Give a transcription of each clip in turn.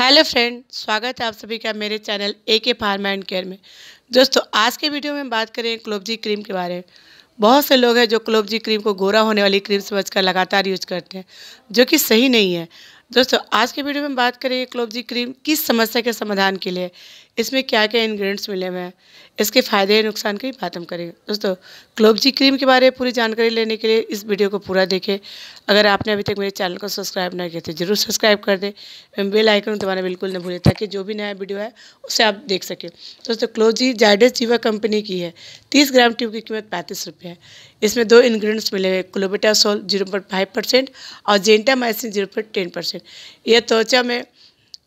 hello friend स्वागत है आप सभी का मेरे चैनल ए के फार्मा एंड केयर में दोस्तों आज के वीडियो में हम बात करें क्लोबजी क्रीम के बारे में बहुत से लोग हैं जो क्लोबजी क्रीम को गोरा होने वाली क्रीम समझकर लगातार यूज करते हैं जो कि सही नहीं है दोस्तों आज के वीडियो में बात करेंगे क्लोबजी क्रीम किस समस्या के समाधान के लिए इसमें क्या क्या इन्ग्रीडियंट्स मिले हुए हैं इसके फायदे नुकसान की बात हम करेंगे दोस्तों क्लोबजी क्रीम के बारे में पूरी जानकारी लेने के लिए इस वीडियो को पूरा देखें अगर आपने अभी तक मेरे चैनल को सब्सक्राइब ना किया तो जरूर सब्सक्राइब कर दें बेल आइकन दबाना बिल्कुल ना भूलें ताकि जो भी नया वीडियो है उसे आप देख सकें दोस्तों क्लोजी जाइडस जीवा कंपनी की है तीस ग्राम ट्यूब की कीमत पैंतीस रुपये है इसमें दो इन्ग्रीडियंट्स मिले हुए clobetasol zero point five percent और gentamicin zero point ten percent यह त्वचा में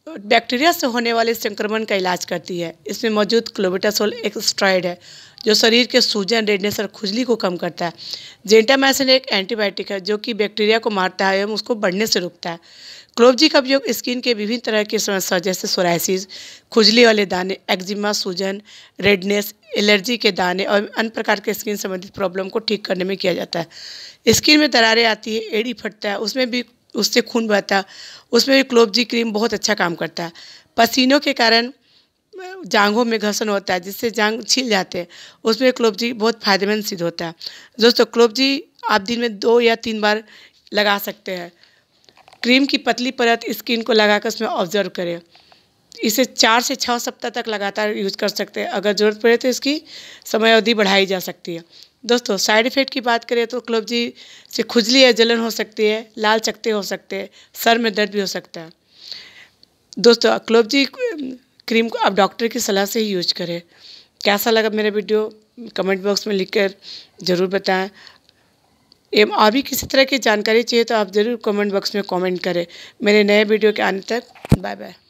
बैक्टीरिया से होने वाले संक्रमण का इलाज करती है इसमें मौजूद क्लोबेटासोल एक स्ट्राइड है जो शरीर के सूजन रेडनेस और खुजली को कम करता है जेंटामाइसिन एक एंटीबायोटिक है जो कि बैक्टीरिया को मारता है एवं उसको बढ़ने से रोकता है क्लोबजी का उपयोग स्किन के विभिन्न तरह की समस्या जैसे सोराइसिस खुजली वाले दाने एक्जिमा सूजन रेडनेस एलर्जी के दाने और अन्य प्रकार के स्किन संबंधित प्रॉब्लम को ठीक करने में किया जाता है स्किन में दरारें आती है एड़ी फटता है उसमें भी उससे खून बहता उसमें भी क्लोव जी क्रीम बहुत अच्छा काम करता है पसीनों के कारण जांघों में घर्षण होता है जिससे जांग छिल जाते हैं उसमें क्लोव जी बहुत फायदेमंद सिद्ध होता है दोस्तों क्लोव जी आप दिन में दो या तीन बार लगा सकते हैं क्रीम की पतली परत स्किन को लगाकर उसमें ऑब्जर्व करें इसे चार से छः सप्ताह तक लगातार यूज कर सकते हैं अगर ज़रूरत पड़े तो इसकी समय अवधि बढ़ाई जा सकती है दोस्तों साइड इफ़ेक्ट की बात करें तो क्लोबजी से खुजली या जलन हो सकती है लाल चकते हो सकते हैं सर में दर्द भी हो सकता है दोस्तों क्लोबजी क्रीम को आप डॉक्टर की सलाह से ही यूज करें कैसा लगा मेरा वीडियो कमेंट बॉक्स में लिखकर ज़रूर बताएं एवं और भी किसी तरह की जानकारी चाहिए तो आप ज़रूर कमेंट बॉक्स में कमेंट करें मेरे नए वीडियो के आने तक बाय बाय